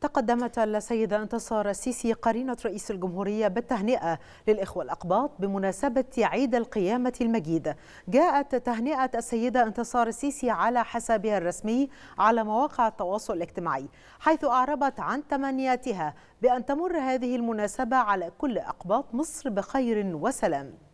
تقدمت السيدة انتصار السيسي قرينة رئيس الجمهورية بالتهنئة للإخوة الأقباط بمناسبة عيد القيامة المجيد جاءت تهنئة السيدة انتصار السيسي على حسابها الرسمي على مواقع التواصل الاجتماعي حيث أعربت عن تمنياتها بأن تمر هذه المناسبة على كل أقباط مصر بخير وسلام